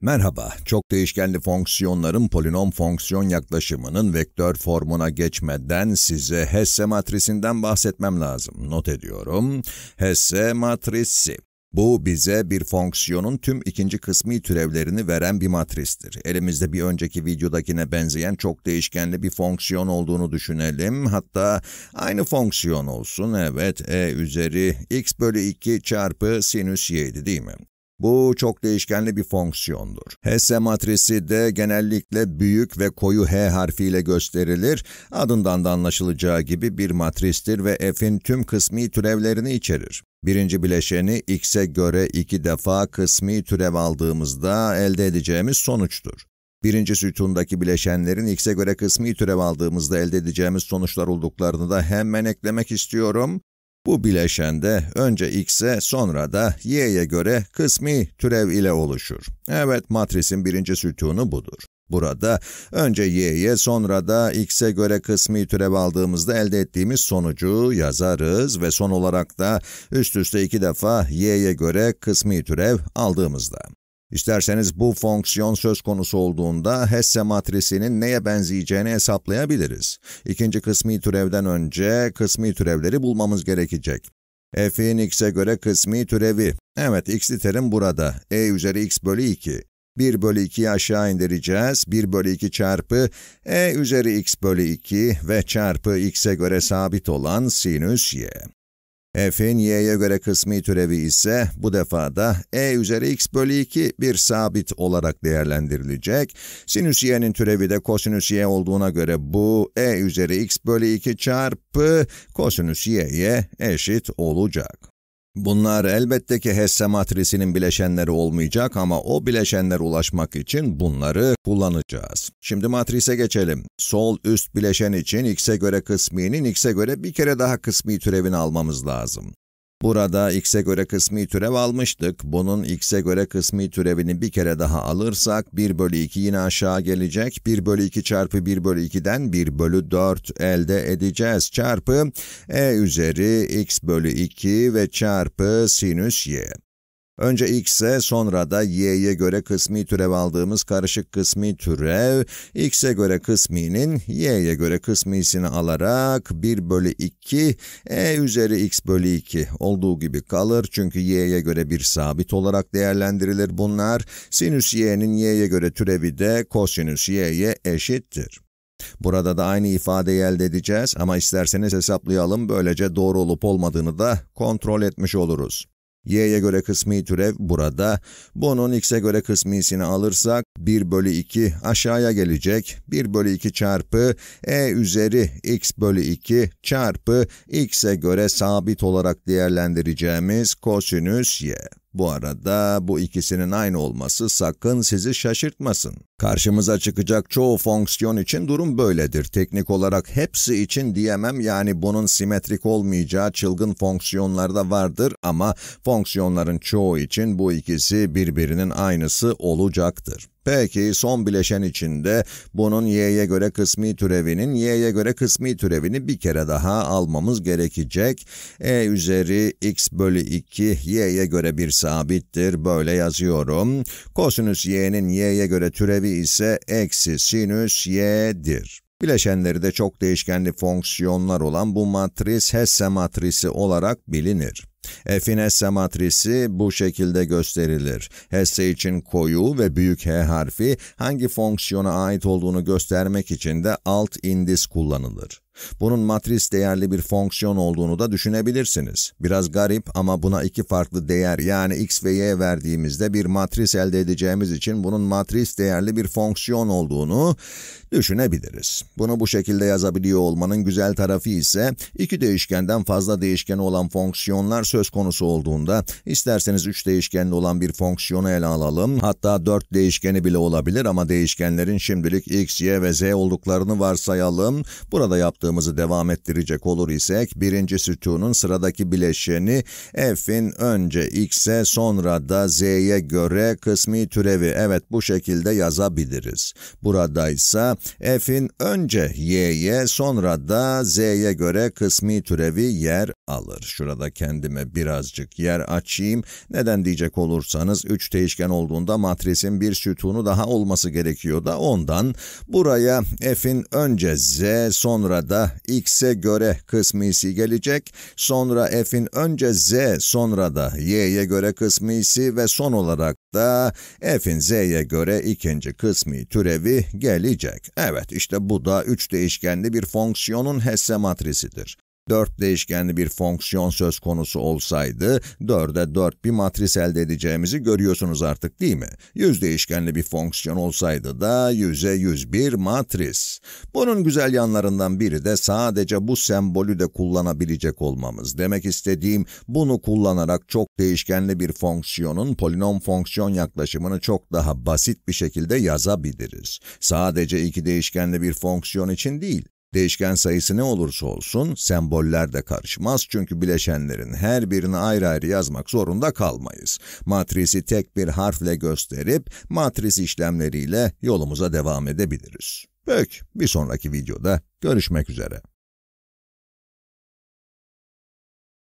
Merhaba, çok değişkenli fonksiyonların polinom fonksiyon yaklaşımının vektör formuna geçmeden size Hesse matrisinden bahsetmem lazım. Not ediyorum. Hesse matrisi. Bu bize bir fonksiyonun tüm ikinci kısmi türevlerini veren bir matristir. Elimizde bir önceki videodakine benzeyen çok değişkenli bir fonksiyon olduğunu düşünelim. Hatta aynı fonksiyon olsun. Evet, e üzeri x bölü 2 çarpı sinüs y'di değil mi? Bu çok değişkenli bir fonksiyondur. Hesse matrisi de genellikle büyük ve koyu H harfiyle gösterilir. Adından da anlaşılacağı gibi bir matristir ve f'in tüm kısmi türevlerini içerir. Birinci bileşeni x'e göre iki defa kısmi türev aldığımızda elde edeceğimiz sonuçtur. Birinci sütundaki bileşenlerin x'e göre kısmi türev aldığımızda elde edeceğimiz sonuçlar olduklarını da hemen eklemek istiyorum. Bu bileşende önce x'e sonra da y'ye göre kısmi türev ile oluşur. Evet, matrisin birinci sütunu budur. Burada önce y'ye sonra da x'e göre kısmi türev aldığımızda elde ettiğimiz sonucu yazarız ve son olarak da üst üste iki defa y'ye göre kısmi türev aldığımızda. İsterseniz bu fonksiyon söz konusu olduğunda Hesse matrisinin neye benzeyeceğini hesaplayabiliriz. İkinci kısmi türevden önce kısmi türevleri bulmamız gerekecek. f'in x'e göre kısmi türevi. Evet, x'li terim burada. e üzeri x bölü 2. 1 bölü 2'yi aşağı indireceğiz. 1 bölü 2 çarpı e üzeri x bölü 2 ve çarpı x'e göre sabit olan sinüs y f'in y'ye göre kısmi türevi ise bu defa da e üzeri x bölü 2 bir sabit olarak değerlendirilecek. Sinüs y'nin türevi de kosinüs y olduğuna göre bu e üzeri x bölü 2 çarpı kosinüs y'ye eşit olacak. Bunlar elbette ki Hesse matrisinin bileşenleri olmayacak ama o bileşenlere ulaşmak için bunları kullanacağız. Şimdi matrise geçelim. Sol üst bileşen için x'e göre kısminin x'e göre bir kere daha kısmi türevini almamız lazım. Burada x'e göre kısmi türev almıştık. Bunun x'e göre kısmi türevini bir kere daha alırsak 1 bölü 2 yine aşağı gelecek. 1 bölü 2 çarpı 1 bölü 2'den 1 bölü 4 elde edeceğiz. Çarpı e üzeri x bölü 2 ve çarpı sinüs y. Önce x'e sonra da y'ye göre kısmi türev aldığımız karışık kısmi türev, x'e göre kısminin y'ye göre kısmisini alarak 1 bölü 2 e üzeri x bölü 2 olduğu gibi kalır. Çünkü y'ye göre bir sabit olarak değerlendirilir bunlar. Sinüs y'nin y'ye göre türevi de kosinüs y'ye eşittir. Burada da aynı ifadeyi elde edeceğiz ama isterseniz hesaplayalım böylece doğru olup olmadığını da kontrol etmiş oluruz. Y'ye göre kısmi türev burada. Bunun x'e göre kısmisini alırsak 1 bölü 2 aşağıya gelecek. 1 bölü 2 çarpı e üzeri x bölü 2 çarpı x'e göre sabit olarak değerlendireceğimiz kosinüs y. Bu arada bu ikisinin aynı olması sakın sizi şaşırtmasın. Karşımıza çıkacak çoğu fonksiyon için durum böyledir. Teknik olarak hepsi için diyemem yani bunun simetrik olmayacağı çılgın fonksiyonlarda vardır ama fonksiyonların çoğu için bu ikisi birbirinin aynısı olacaktır. Peki son bileşen içinde bunun y'ye göre kısmi türevinin y'ye göre kısmi türevini bir kere daha almamız gerekecek. e üzeri x bölü 2 y'ye göre bir sabittir. Böyle yazıyorum. Kosinüs y'nin y'ye göre türevi ise eksi sinüs y'dir. Bileşenleri de çok değişkenli fonksiyonlar olan bu matris Hesse matrisi olarak bilinir. Efinesse matrisi bu şekilde gösterilir. Hesse için koyu ve büyük H harfi hangi fonksiyona ait olduğunu göstermek için de alt indis kullanılır. Bunun matris değerli bir fonksiyon olduğunu da düşünebilirsiniz. Biraz garip ama buna iki farklı değer yani x ve y verdiğimizde bir matris elde edeceğimiz için bunun matris değerli bir fonksiyon olduğunu düşünebiliriz. Bunu bu şekilde yazabiliyor olmanın güzel tarafı ise iki değişkenden fazla değişkeni olan fonksiyonlar söz konusu olduğunda isterseniz üç değişkenli olan bir fonksiyonu ele alalım. Hatta dört değişkeni bile olabilir ama değişkenlerin şimdilik x, y ve z olduklarını varsayalım. Burada yaptığımız başlığımızı devam ettirecek olur isek, birinci sütunun sıradaki bileşeni f'in önce x'e sonra da z'ye göre kısmi türevi. Evet bu şekilde yazabiliriz. Burada ise f'in önce y'ye sonra da z'ye göre kısmi türevi yer alır. Şurada kendime birazcık yer açayım. Neden diyecek olursanız 3 değişken olduğunda matrisin bir sütunu daha olması gerekiyor da ondan buraya f'in önce z sonra da sırasında x'e göre kısmisi gelecek, sonra f'in önce z, sonra da y'ye göre kısmisi ve son olarak da f'in z'ye göre ikinci kısmi türevi gelecek. Evet, işte bu da üç değişkenli bir fonksiyonun hesse matrisidir. 4 değişkenli bir fonksiyon söz konusu olsaydı 4'e 4 bir matris elde edeceğimizi görüyorsunuz artık değil mi? 100 değişkenli bir fonksiyon olsaydı da 100'e 101 matris. Bunun güzel yanlarından biri de sadece bu sembolü de kullanabilecek olmamız. Demek istediğim bunu kullanarak çok değişkenli bir fonksiyonun polinom fonksiyon yaklaşımını çok daha basit bir şekilde yazabiliriz. Sadece iki değişkenli bir fonksiyon için değil, Değişken sayısı ne olursa olsun, semboller de karışmaz çünkü bileşenlerin her birini ayrı ayrı yazmak zorunda kalmayız. Matrisi tek bir harfle gösterip, matris işlemleriyle yolumuza devam edebiliriz. Peki, bir sonraki videoda görüşmek üzere.